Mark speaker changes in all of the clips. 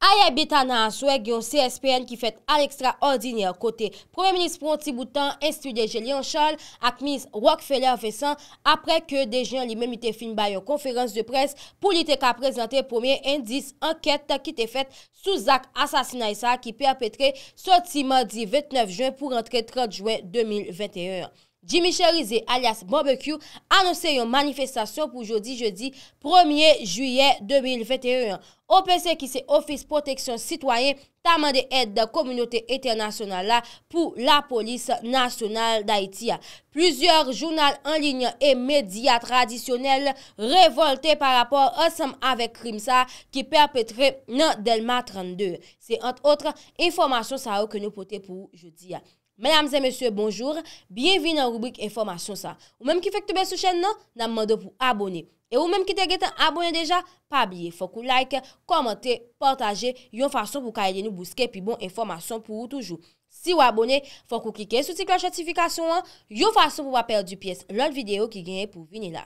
Speaker 1: Aya bita nan aswe gyo CSPN ki fèt an ekstra ordinyan kote. Premier ministre Pronti Boutan, Institut des Géliens Charles ak ministre Rockefeller Vessant apre ke dejean li menmite fin bayon konferans de pres pou li te ka prezante pomiye indis anket ki te fèt sou Zak Asasinaissa ki pe apetre soti madi 29 juen pou rentre 30 juen 2021. Jimmy Cherize alias Bobbe Q annonse yon manifestasyon pou jodi jeudi 1e juye 2021. O pese ki se Office Protection Citoyen tamande et de Komunote Eternasyonal la pou la Polis Nasyonal d'Haiti. Plouzyor jounal enlinyan e media tradisyonel revolte par rapport asem avek krimsa ki perpetre nan Delma 32. Se ant otre, informasyon sa ou ke nou pote pou jodi ya. Men amzè, mèsyè, bonjou, biye vin nan rubrik informasyon sa. Ou mèm ki fèk te bè sou chèn non? nan, nan mèm dè pou abonè. E ou mèm ki te gèt an abonè deja, pa biye. Fòk ou like, komante, portaje, bon yon fòsò pou ka yèdè nou bouske, pi bon, informasyon pou ou toujou. Si ou abonè, fòk ou kike sou tik la chotifikasyon an, yon fòsò pou wapèr du piès lòl video ki genye pou vinè la.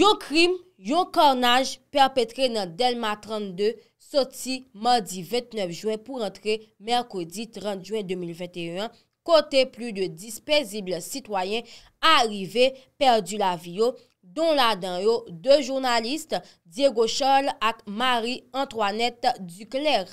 Speaker 1: Yon krim, yon kornaj, perpètre nan Delma 32, soti mèrdi 29 juen pou rentre, mèrkodi 30 juen 2021, Kote plu de dispesible sitwayen a rive perdu la viyo, don la den yo de jounalist Diego Choll ak Marie Antoinette Ducler.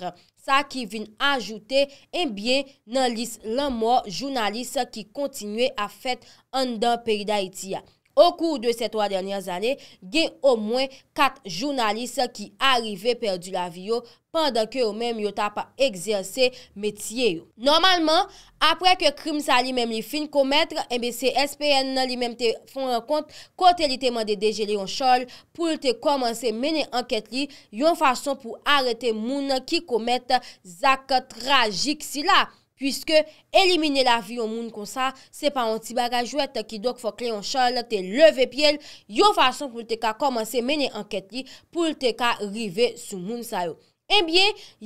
Speaker 1: Sa ki vin ajoute enbyen eh nan lis lan mo jounalist ki kontinwe a fet an dan peri da iti ya. Ou kou de se to a denlyan zane, gen ou mwen kat jounalisa ki arive perdi la vi yo, pandan ke ou menm yo ta pa egzerse metye yo. Normalman, apre ke krim sa li menm li fin kometre, MBC-SPN nan li menm te fon an kont kote li teman de dejeli an chol, pou te komanse menen anket li yon fason pou arete moun ki komete zakat tragik si la. Pwiske elimine la vi yo moun konsa, se pa an ti bagaj wet ki dok fok Leon Charles te leve pye, yo fason pou te ka komanse menen anket li pou te ka rive sou moun sa yo. E eh bie,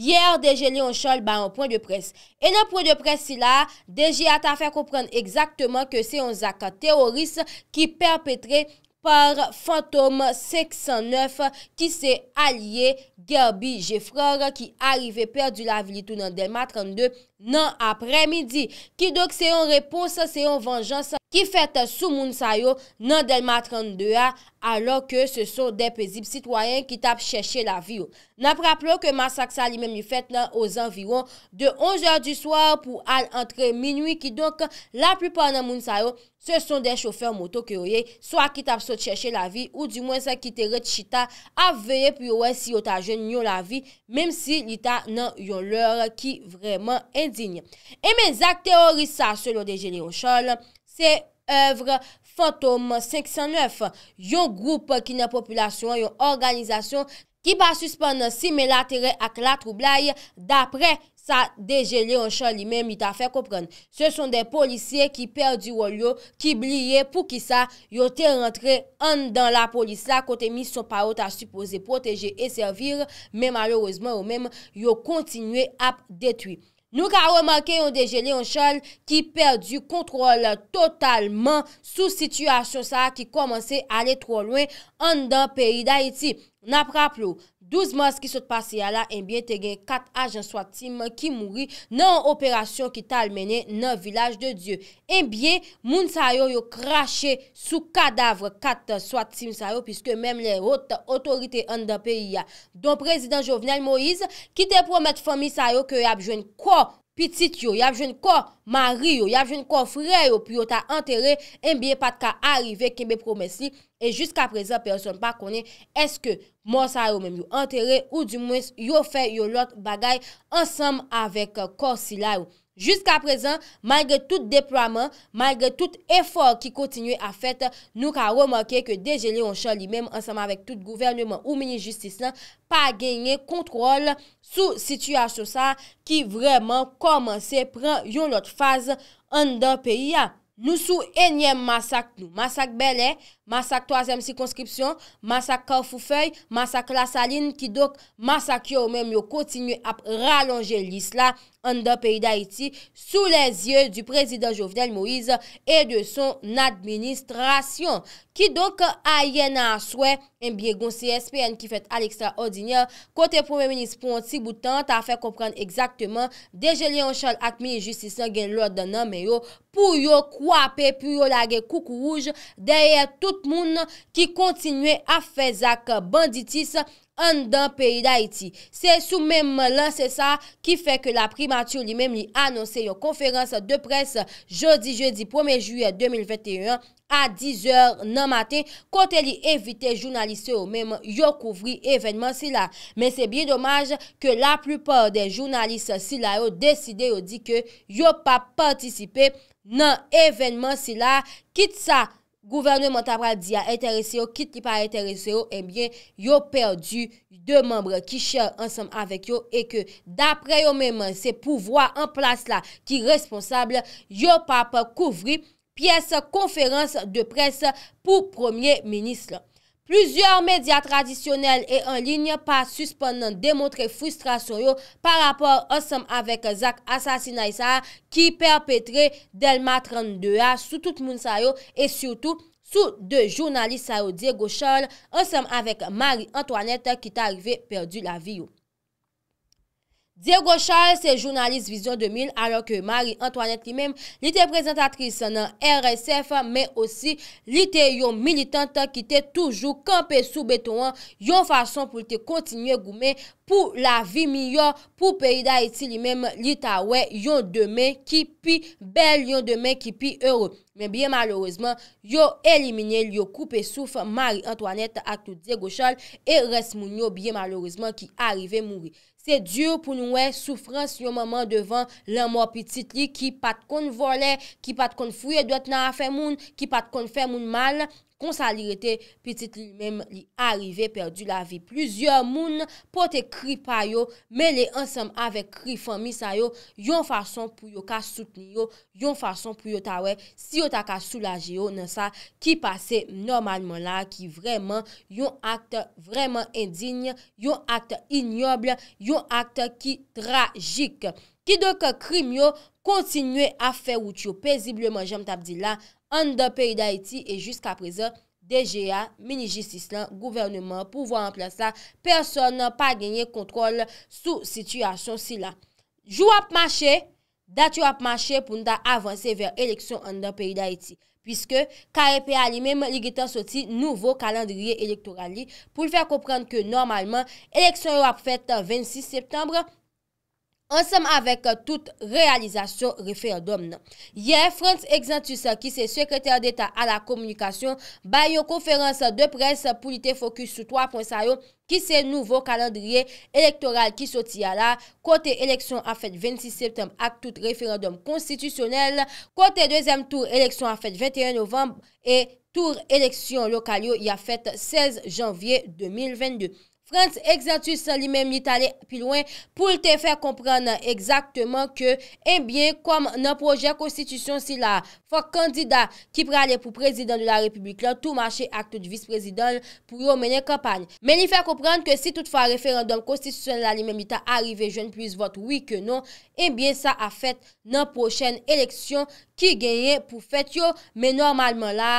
Speaker 1: yer deje Leon Charles ba an poen de pres. E nan poen de pres si la, deje ata fè komprenn exactement ke se yon zakat teoris ki perpetre par Fantom 609 ki se alye Gerbi Jeffreur ki arive perdu la vili tou nan Delma 32. nan apremidi, ki dok seyon reponsan, seyon venjansan, ki fet sou moun sayon nan del matran de a, alor ke se son de pezib sitwayen ki tap cheshe la vi yo. Nan praplo ke masak sa li mem li fet nan oz anviron de 11 a di swar pou al antre minwi, ki dok la plupan nan moun sayon, se son de choufer moto ki yo ye, so a ki tap so cheshe la vi, ou di mwen sa ki te ret chita a veye pi yo wensi yo ta jen nyo la vi, mem si li ta nan yon lor ki vreman en dinye. Emen zak teorisa se lo deje leon chal, se evre fantom 509. Yo groupe ki nan populasyon, yo organizasyon ki pa suspande sime la tere ak la troublai, dapre sa deje leon chal li men mi ta fe kopren. Se son de polisye ki perdi walyo, ki blye pou ki sa, yo te rentre an dan la polis la kote mi son paot a supose proteje e servir men malorosman ou men yo kontinue ap detwi. Nou ka remake yon deje Leonchal ki perde yon kontrol totalman sou situasyon sa ki komanse ale tro lwen an dan peyi da iti. Napra plou. 12 mas ki sot pase yala, enbyen te gen kat ajan swatim ki mouri nan operasyon ki tal mene nan vilaj de Diyo. Enbyen, moun sayo yo krashe sou kadavre kat swatim sayo, piske menm le otorite an da peyi ya. Don prezident Jovenel Moïse, ki te promet fomi sayo ke yo abjwen kwa operasyon. pitit yo, yav jen ko mari yo, yav jen ko frey yo, pi yo ta enterre, en biye pat ka arive, ke me promesi, e jiska prezen person pa konen, eske monsa yo menm yo enterre, ou di mwes yo fe yo lot bagay, ansam avek ko sila yo. Jusk aprezen, malge tout deproyman, malge tout efor ki kontinue a fet, nou ka remoke ke deje leon chan li menm ansanman vek tout gouvernemen ou mini-justis nan pa genye kontrol sou situasyon sa ki vreman komanse pren yon lot faz an dan peyi ya. Nou sou enyem masak nou. Masak belè, masak toazèm sikonskripsyon, masak kaw foufèy, masak la salin, ki dok masak yo mèm yo kontinu ap ralongè l'isla an da peyi da iti sou les ye du prezident Jovenel Moïse e de son administrasyon. Ki dok a yè eh nan swè mbyè gon CSPN ki fèt al ekstra ordinyan, kote pwemè menis pwant si boutan, ta fè komprènd ekzaktèman de jè lè an chal akmini justisan gen lò dan nan mè eh yo pou yo kwa Pou apè, e pou yo lage koukou rouj, derye tout moun ki kontinue a fe zak banditis. an dan peyi da iti. Se sou mem lanse sa, ki fe ke la primatur li mem li anonse yo konferans de pres jodi-jodi 1e juye 2021 a 10 or nan mate, kote li evite jounalise yo mem yo kouvri evenman sila. Men se biye domaj ke la plupor de jounalise sila yo deside yo di ke yo pa panti sipe nan evenman sila kit sa konferans. Gouvernement apra di a enterese yo, kit li pa a enterese yo, ebyen eh yo perdi de membre ki chè ansam avek yo e ke dapre yo mèman se pouvoi an plas la ki responsable, yo papa kouvri piyes konferans de pres pou premier menis la. Plouzyor medya tradisyonel e an linye pa suspennan demotre frustrasyon yo pa rapor ansem avek Zak Asasina Issa ki perpetre Delma 32A sou tout moun sa yo e sou tou sou de jounalist sa yo Diego Choll ansem avek Marie Antoinette ki ta rive perdi la vi yo. Diego Charles se jounalist Vision 2000 alo ke Marie Antoinette li mem li te prezentatris nan RSF me osi li te yon militantan ki te toujou kampe soubetouan yon fason pou te kontinye goume pou la vi milyon pou peyi da eti li mem li tawe yon deme ki pi bel yon deme ki pi euro. Men biye malorezman yo elimine li yo koupe souf Marie Antoinette ak nou Diego Charles e res moun yo biye malorezman ki arrive mouri. Se diyo pou nouè soufrans yo maman devan lan mò apitit li ki pat kon vole, ki pat kon fuyè dòt nan a fè moun, ki pat kon fè moun mal. konsalirete pitit li mèm li arive, perdu la vi. Plüzyor moun pote kri pa yo, mè li ansèm avè kri fòmisa yo, yon fason pou yo ka souten yo, yon fason pou yo tawe, si yo ta ka soulaje yo nan sa, ki pase normalman la, ki vreman yon akte vreman indigne, yon akte ignobl, yon akte ki tragik. Ki do ke krim yo, kontinye a fe wout yo, pezibleman jèm tabdi la, an da peyi da iti e jisk aprezen DGA, meni jistis lan, gouvernement pou vwa an plas la, person nan pa genye kontrol sou situasyon si la. Jou ap mache, datou ap mache pou nda avanse ver eleksyon an da peyi da iti, pwiske KAPA li menm li gitan soti nouvo kalandriye elektoral li, pou l fèr kopran ke normalman eleksyon yo ap fèt 26 septembre, Ansem avek euh, tout realizasyon referdom nan. Ye, Frantz Exantus euh, ki se sekreter d'Etat a la komunikasyon, bayon konferans de pres pou li te fokus sou 3.5 ki se nouvo kalandriye elektoral ki soti a la. Kote eleksyon a fèt 26 septem ak tout referdom konstitusyonel. Kote dezem tour eleksyon a fèt 21 novemb et tour eleksyon lokal yo y a fèt 16 janvye 2022. Prens egzantus li menmita eh le pilouen pou te fèr komprennen egzaktman ke e bie kom nan proje konstitusyon si la fòk kandida ki pralè pou prezidant de la republik lan tou mâche akte di visprezidant pou yon mènen kampany. Men li fèr komprennen ke si tout fòk referandum konstitusyon la li menmita arive joun pwis vot wèk non e bie sa a fèt nan prochen eleksyon. ki genye pou fetyo, men normalman la,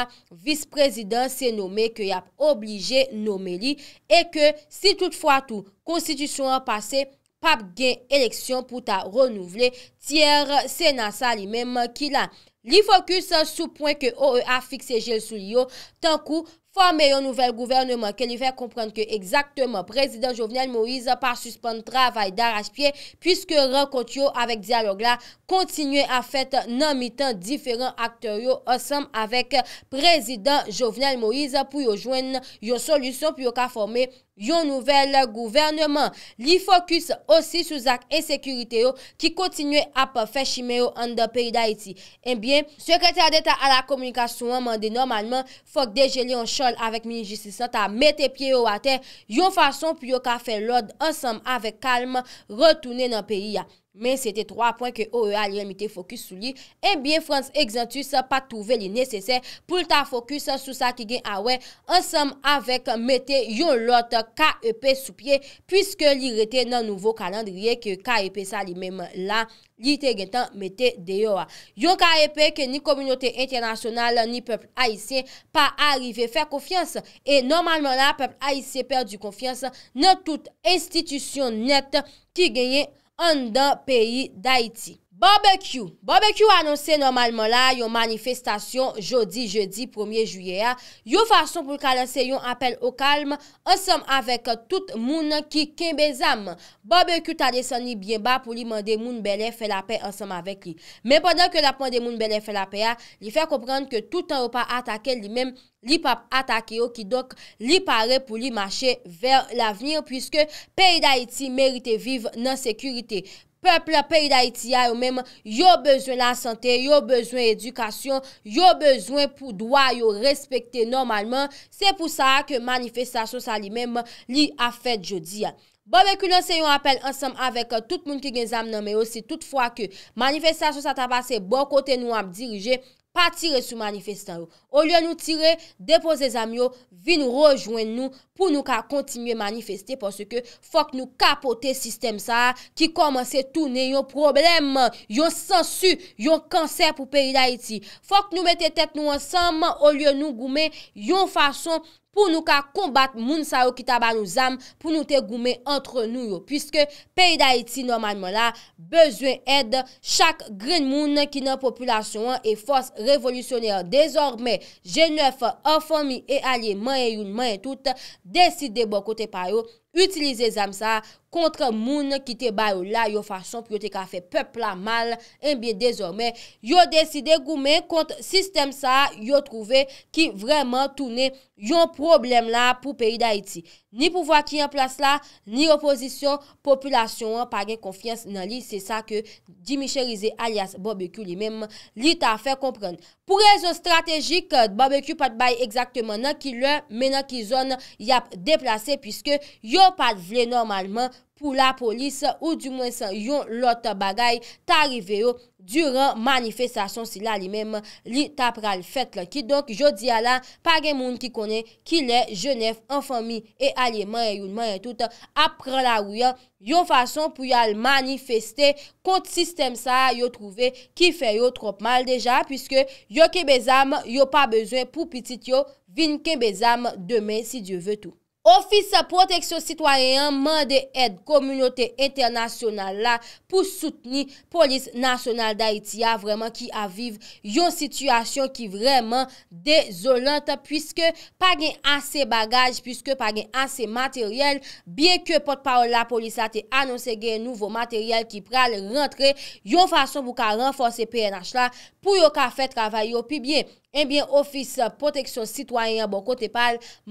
Speaker 1: vice-prezident se nome, ke yap oblige nome li, e ke si toutfwa tou, konstitusyon an pase, pap gen eleksyon pou ta renouvle, tièr senasa li menman ki lan. Li fokus sou point ke OE a fikse jel sou li yo, tan kou, Forme yon nouvel gouvernement ke li fè komprende ke exaktman prezident Jovenel Moïse pa suspende travay d'arachpye pwiske renkot yo avèk diyalog la kontinye avèk nan mitan diferent akter yo osam avèk prezident Jovenel Moïse pou yo jwen yo solusyon pou yo ka forme yon nouvel gouvernement. Li fokus osi sou zak e sekurite yo ki kontinye ap fè shime yo an de peri da iti. Enbyen, sekretèr d'Etat a la komunikasyon mande normalman fòk deje li an chanpè Sòl avèk mini jistisan ta mette pye yo atè, yon fason pi yo ka fè lòd ansèm avè kalm, retounè nan peyi ya. Men, sete 3 pwen ke OEA li anmite fokus sou li, e eh bie Frans Exantus pa touve li nesesè pou ta fokus sou sa ki gen ah awen ansam avek mette yon lot KEP sou pie pwiske li rete nan nouvo kalandriye ke KEP sa li menm la li te gen tan mette deyo. Yon KEP ke ni kominote internasyonal ni pepl aisyen pa arrive fèr kofyans e normalman la pepl aisyen perdi kofyans nan tout institisyon net ki genye kofyans. an da peyi da iti. Barbecue. Barbecue anonsè normalman la yon manifestasyon jodi, jodi, 1er juyè ya. Yon fason pou kalansè yon apel o kalm ansam avek tout moun ki ken bezam. Barbecue ta desan li byen ba pou li mande moun belè fè la pe ansam avek li. Men podan ke la pande moun belè fè la pe ya, li fè komprend ke tout an ou pa atake li men li pa atake yo ki dok li pare pou li mache ver l'avenir. Piske peyi da iti merite vive nan sekurite. Peple peyi da iti ya yo mèm yo bezwen la sante, yo bezwen edukasyon, yo bezwen pou dwa yo respekte normalman. Se pou sa ke manifestasyon sa li mèm li a fèd jodi ya. Bobe kulon se yo apel ansam avèk tout moun ki gen zam nan mè yo se tout fwa ke manifestasyon sa tabase bo kote nou ap dirije. pa tire sou manifestan ou. Ou lè nou tire, depose zami ou, vin nou rejoen nou, pou nou ka kontinye manifestè, pwosè ke fok nou kapote sistem sa, ki komanse tou ne yon problem, yon sensu, yon kansè pou peyi la iti. Fok nou mette tek nou ansanman, ou lè nou goumen yon fason pou nou ka kombat moun sa yo ki taba nou zam, pou nou te goume antre nou yo, pwiske peyi da iti normalman la, bezwen ed, chak grin moun ki nan populasyon an, e fos revolisyonè an, dezormè, gen 9, an fomi e alye, manye yon, manye tout, deside bo kote pa yo, utilize zam sa, ou, kontre moun ki te bayou la yo fasyon, pi yo te kafe pepla mal, enbyen eh dezormen, yo deside goumen kontre sistem sa, yo trouve ki vreman toune yon problem la pou peyi da iti. Ni pou vwa ki yon plas la, ni reposisyon, populasyon wang pa gen konfians nan li, se sa ke dimichelize alias barbecue li menm, li ta fe komprende. Pou rezon strategik, barbecue pat bayi ekzakteman nan ki lwen, men nan ki zon yap deplase, pwiske yo pat vle normalman, pou la polis ou di mwen san yon lot bagay ta rive yo duran manifestasyon sila li menm li ta pral fet la ki donk yo di ala pa gen moun ki kone ki le jenef an fami e alie manye e yon manye tout ap pral la ou yo yo fason pou yal manifestay kont sistem sa yo trouve ki fe yo trop mal deja pwiske yo ke bezam yo pa bezwen pou pitit yo vin ke bezam demen si diyo ve tou Ofis Protection Citoyen mende ed komunote internasyonal la pou soutni polis nasyonal da iti a vreman ki aviv yon situasyon ki vreman dezolante pwiske pa gen ase bagaj pwiske pa gen ase materyel bien ke pot pa ou la polis ate anonse gen nouvo materyel ki pral rentre yon fason pou ka renfonse PNH la pou yo ka fet travay yo pi bien eh ofis Protection Citoyen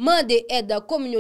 Speaker 1: mende ed komunote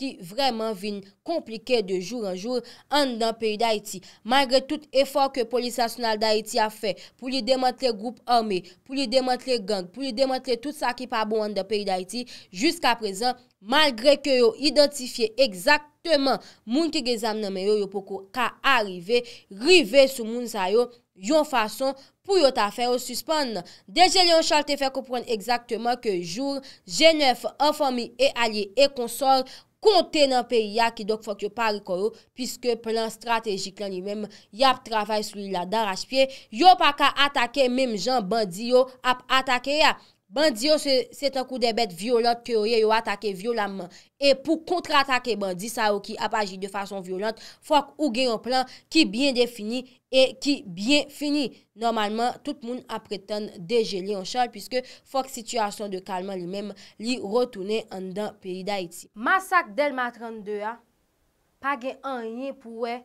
Speaker 1: ki vremen vin komplike de joun an joun an dan peyi da iti. Malgre tout efor ke polisasyonal da iti a fe, pou li demantre group ame, pou li demantre gang, pou li demantre tout sa ki pa bon an dan peyi da iti, jusqu'a prezen, malgre ke yo identifiye ekzaktman moun ki ge zam namen yo yo poko ka arive, rive sou moun sa yo, yon fason pou yo ta fe yo suspande. Deje Leon Charles te fe kompren ekzaktman ke joun jenef an fami e alye e konsor kontè nan peyi ya ki dok fòk yo pari kòyo, piske plan strategik lan li mèm, yap travay sou li la daraj piye, yo pa ka atake mèm jan bandi yo ap atake ya. Bandi yo se setan kou debet violot ke oye yo atake violaman. E pou kontra atake bandi sa ou ki apajit de fason violant, fok ou gen yon plan ki byen defini e ki byen fini. Normalman, tout moun apretan deje li an chal puisque fok situasyon de kalman li men li rotounen an dan peyi da iti. Masak Delma 32 a page an yen pouwe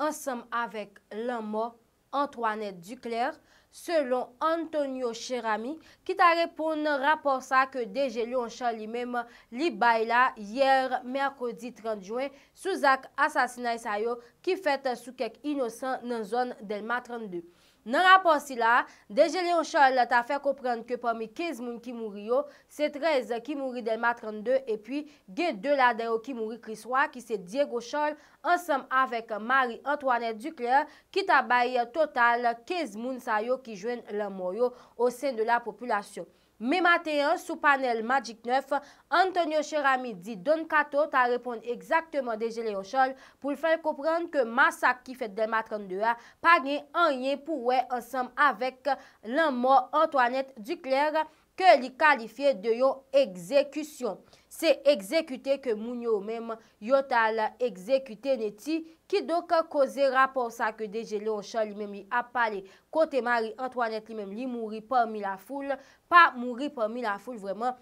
Speaker 1: ansam avek lan mo Antoine Duclerc Selon Antonio Cherami, ki ta repon rapor sa ke deje leon chan li mem li bay la yer merkodi 30 juen sou zak asasina isa yo ki fet sou kek inosan nan zon del ma 32. Nan rapor si la, deje Leon Chol ta fe koprend ke pomi 15 moun ki mouri yo, se 13 ki mouri Delma 32 e pi gen 2 la deyo ki mouri Kriswa ki se Diego Chol ansam avek Mari Antoine Ducler ki ta baye total 15 moun sa yo ki jwen la mou yo o sen de la populasyon. Mè matè an sou panel Magic 9, Antonio Cherami di Don Cato ta reponde ekzaktèman de jè lè yo chol pou l fèl kouprenn ke masak ki fèdè matè an dewa pa gen an yen pou wè ansèm avèk lan mo Antoinette Duclèr ke li kalifiè de yo ekzèküsyon. Se ekzekyte ke moun yo mèm yot al ekzekyte neti ki do ka koze rapor sa ke deje leon chan li mèm li ap pale. Kote mari Antoine et li mèm li mouri pa mi la foule, pa mouri pa mi la foule vreman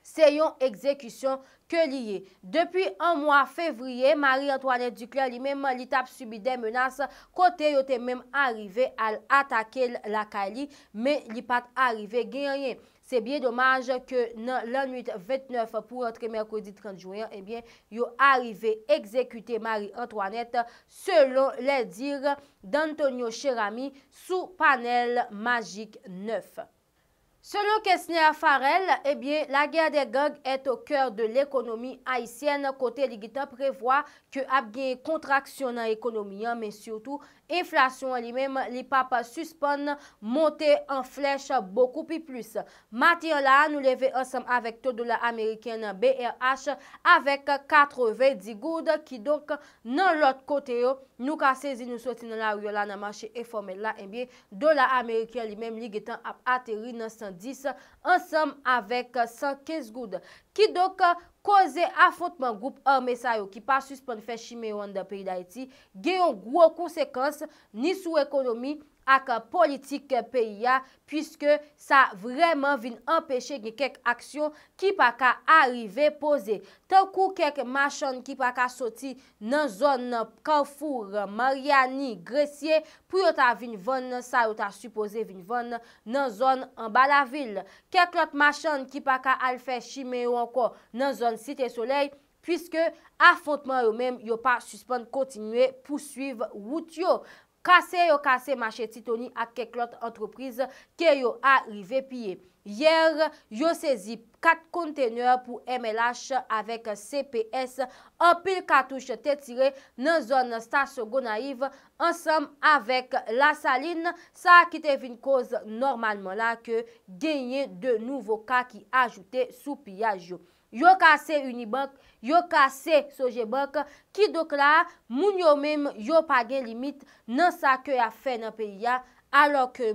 Speaker 1: se yon ekzekytsyon ke li ye. Depi an mwa fevriye mari Antoine et dukler li mèm li tap subi den menas kote yote mèm arive al atake lakali men li pat arive genyen. Se bien dommage ke nan l'an 8-29 pou an tre-merkodi 30-jouen, yo arive ekzekute Marie Antoinette selon le dire d'Antonio Cherami sou panel magik 9. Selon Kessner-Farrell, eh la gère de Gog est au kèr de l'ekonomi haïsyen. Kote Ligita prevwa ke apge kontraksyon nan ekonomi, men surtout, Inflasyon li mèm li pa pa suspon montè an flèche bokou pi plus. Matyon la nou leve ansèm avèk to do la Amerikè nan BRH avèk 90 goud ki dok nan lot kote yo nou ka sezi nou soti nan la riyo la nan manche eforme la mbiye do la Amerikè li mèm li getan ap atèri nan 110 ansèm avèk 115 goud. Ki dok... koze afotman goup an mesayo ki pa suspon fè shime yon da peyi da eti, genyon gwo konsekans ni sou ekonomi, ak politik peyi ya, pwiske sa vreman vin empeshe gen kek aksyon ki pa ka arive pose. Tankou kek machan ki pa ka soti nan zon Kalfour, Mariani, Gresye, pou yo ta vin vane, sa yo ta suppose vin vane nan zon Anbala Ville. Kek lot machan ki pa ka alfe shime yo anko nan zon Site Soleil, pwiske afontman yo men yo pa suspende kontinue pou suiv wout yo. Kase yo kase macheti toni ak keklot antroprize ke yo a rive piye. Yer yo sezi kat konteneur pou MLH avek CPS. An pil katouche te tire nan zon stas go naiv ansam avek la saline. Sa ki te vin koz normalman la ke genye de nouvo ka ki ajoute sou piyaj yo. Yo kase unibank, yo kase soje bank, ki dok la moun yo mem yo pagen limit nan sa ke a fe nan periya alo ke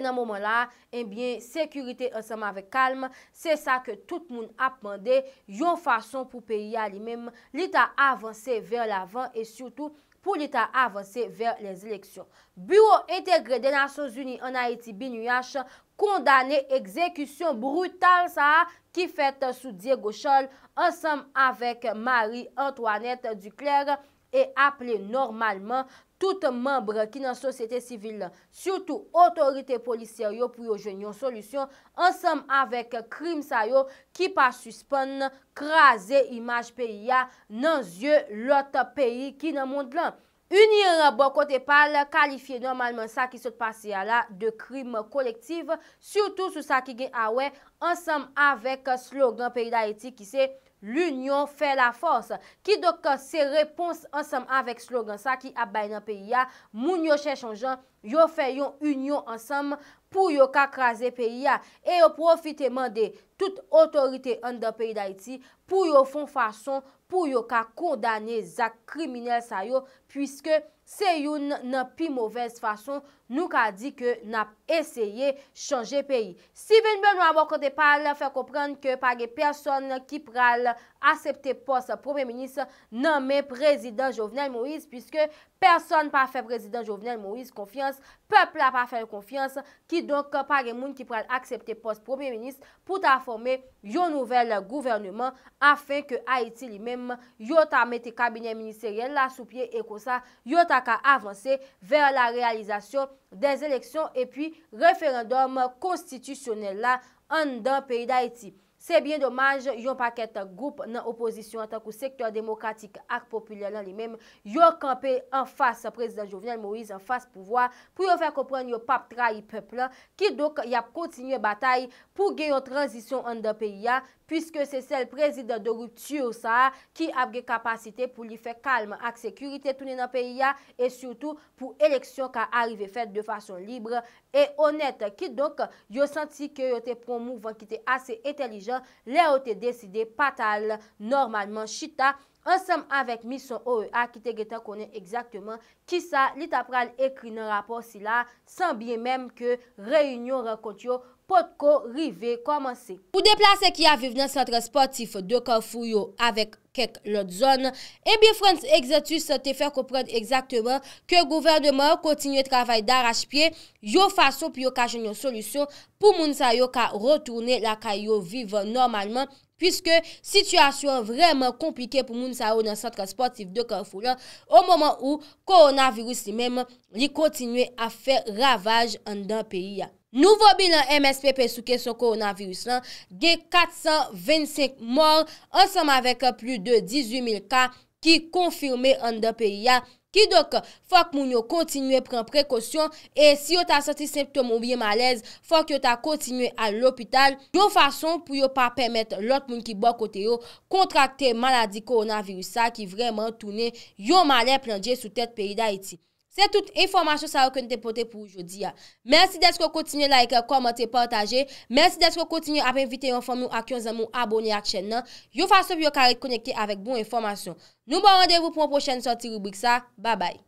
Speaker 1: nan momon la, enbyen, eh sekurite ansama ve kalm, se sa ke tout moun apmande, yo fason pou periya li mem, li ta avanse ver lavan e surtout pou li ta avanse ver les leksyon. Buwo entegre de Nasyon Zuni an Haiti binuyache, Kondane ekzekusyon brutal sa ki fet sou Diego Choll ensem avek Marie Antoinette Ducler e aple normalman tout membre ki nan sosyete sivil la. Soutou otorite polisyen yo pou yo jenyon solusyon ensem avek krim sa yo ki pa suspon krasen imaj peyi ya nan zye lot peyi ki nan mond lan. Unir an bon kote pal, kalifiye normalman sa ki sot passe ya la de krim kolektiv, surtout sou sa ki gen awe, ansam avek slogan peyi la eti ki se, l'union fe la force. Ki do ka se repons ansam avek slogan sa ki abay nan peyi ya, moun yo chen chan jan, yo fe yon union ansam pou yo kakraze peyi ya. E yo profite mande. tout otorite an da peyi da iti pou yo fon fason, pou yo ka kondane zak krimine sa yo, pwiske se yon nan pi mouvez fason, nou ka di ke nan eseye chanje peyi. Si ven be nou avok de pal, fe komprende ke page person ki pral asepte pos probe menis nanme prezident Jovenel Moïse, pwiske person pa fe prezident Jovenel Moïse konfians, pepla pa fe konfians ki donk page moun ki pral asepte pos probe menis pou ta Fome yon nouvel gouvernement Afen ke Haiti li mem Yota mette kabine ministeriel la sou pie Eko sa yota ka avanse Ver la realizasyon Des eleksyon epi referendom Konstitusyonel la An dan peyi d'Haiti Sebyen domaj, yon paket goup nan oposisyon an tak ou sektor demokratik ak popilya lan li mem, yon kampe an fas prezident Jovian Moise, an fas pouvoi, pou yon fè kompren yon pap trai pepl, ki dok yon kontinye batay pou gen yon transisyon an da peyi ya Piske se sel prezident de ruptu sa ki apge kapasite pou li fe kalm ak sekurite toune nan peyi ya e surtout pou eleksyon ka arive fet de fasyon libre e onet ki donk yo santi ke yo te promouvan ki te ase etelijan le yo te deside patal normalman chita ansam avek misyon OEA ki te geta konen ekzakteman ki sa li tapral ekri nan rapor si la san bien menm ke reyunyon rakontyo pot ko rive koman se. Pou deplase ki aviv nan sentre sportif de Kofuyo avèk kek lòt zon, e bi Frans Exetus te fèr koupred egzaktèman ke gouvernement kontinye travay daraj pye, yo fason pi yo kajen yo solusyon pou moun sa yo ka rotourne la ka yo vive normalman, pwiske situasyon vreman komplike pou moun sa yo nan sentre sportif de Kofuyo, o mouman ou koronavirus li mèm li kontinye a fè ravaj an dan peyi ya. Nouvo bilan MSP pe souke sou koronavirus lan, ge 425 mor ansam avek plu de 18000 ka ki konfirme an de periya ki doke fok moun yo kontinue pren prekosyon e si yo ta soti semptom moun biye malez fok yo ta kontinue al lopital yo fason pou yo pa pemet lot moun ki bo kote yo kontrakte maladi koronavirus sa ki vreman toune yo male planje sou tet peri da iti. Se tout informasyon sa yo kwen te pote pou oujodi ya. Mersi desko kontinye like, komente, partaje. Mersi desko kontinye ap evite yon formou ak yon zemou abone ak chen nan. Yo fa sop yo karek konekte avek bon informasyon. Nou bon randevou pou mwen pochene soti rubrik sa. Ba bay.